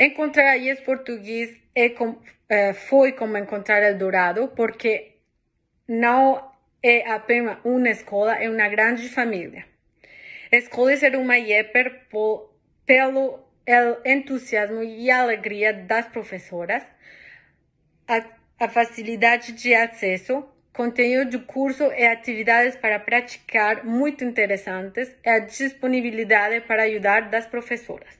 Encontrar a Yes Português é eh, com, eh, foi como encontrar o dourado, porque não é apenas uma escola, é uma grande família. Escolhi ser uma IEPER pelo entusiasmo e alegria das professoras, a, a facilidade de acesso, conteúdo do curso e atividades para praticar muito interessantes e a disponibilidade para ajudar das professoras.